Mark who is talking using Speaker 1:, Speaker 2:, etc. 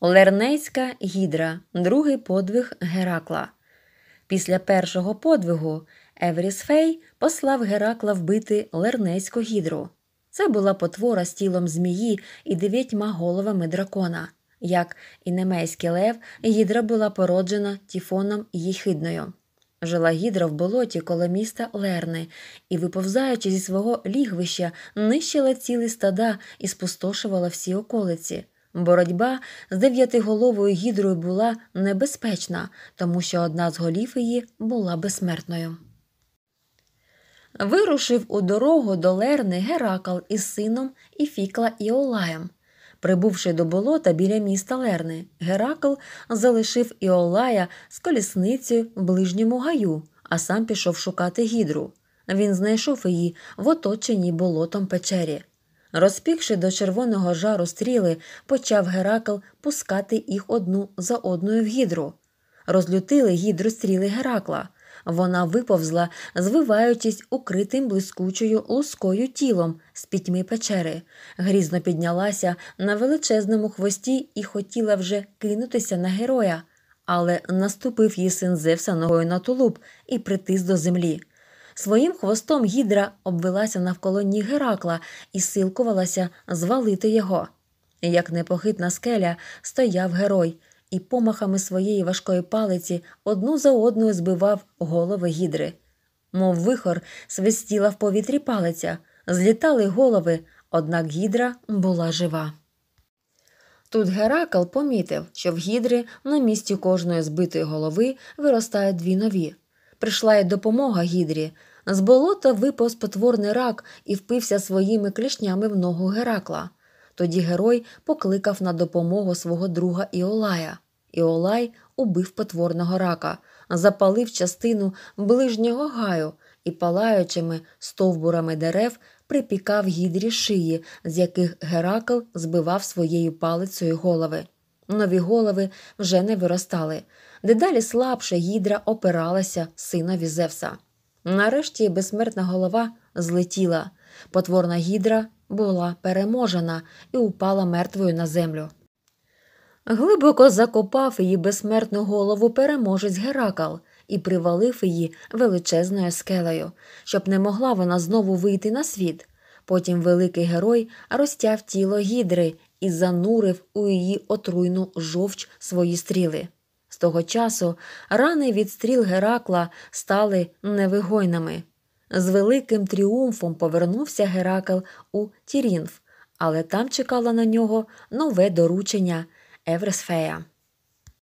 Speaker 1: Лернейська гідра, другий подвиг Геракла. Після першого подвигу Евріс Фей послав Геракла вбити Лернейську гідру. Це була потвора з тілом змії і дев'ятьма головами дракона. Як і немейський лев, гідра була породжена тіфоном їхидною. Жила гідра в болоті коло міста Лерни і, виповзаючи зі свого лігвища, нищила цілі стада і спустошувала всі околиці. Боротьба з дев'ятиголовою гідрою була небезпечна, тому що одна з голів її була безсмертною. Вирушив у дорогу до Лерни Геракл із сином Іфікла Фікла і Олаєм. Прибувши до болота біля міста Лерни, Геракл залишив Іолая з колісницею в ближньому гаю, а сам пішов шукати гідру. Він знайшов її в оточеній болотом печері. Розпікши до червоного жару стріли, почав Геракл пускати їх одну за одною в гідру. Розлютили гідру стріли Геракла. Вона виповзла, звиваючись укритим блискучою лускою тілом з пітьми печери, грізно піднялася на величезному хвості і хотіла вже кинутися на героя, але наступив її син Зевса ногою на тулуб і притис до землі. Своїм хвостом гідра обвелася навколо ніг Геракла і силкувалася звалити його. Як непохитна скеля, стояв герой і помахами своєї важкої палиці одну за одною збивав голови гідри. Мов вихор свистіла в повітрі палиця, злітали голови, однак гідра була жива. Тут Геракл помітив, що в гідри на місці кожної збитої голови виростають дві нові. Прийшла й допомога гідрі. З болота випав спотворний рак і впився своїми клішнями в ногу Геракла. Тоді герой покликав на допомогу свого друга Іолая. Іолай убив потворного рака, запалив частину ближнього гаю і палаючими стовбурами дерев припікав гідрі шиї, з яких Геракл збивав своєю палицею голови. Нові голови вже не виростали, дедалі слабше гідра опиралася синові Зевса. Нарешті безсмертна голова злетіла. Потворна гідра була переможена і упала мертвою на землю. Глибоко закопав її безсмертну голову переможець Геракл і привалив її величезною скелею, щоб не могла вона знову вийти на світ. Потім великий герой розтяв тіло гідри і занурив у її отруйну жовч свої стріли. З того часу рани від стріл Геракла стали невигойними. З великим тріумфом повернувся Геракл у Тірінф, але там чекало на нього нове доручення Евресфея.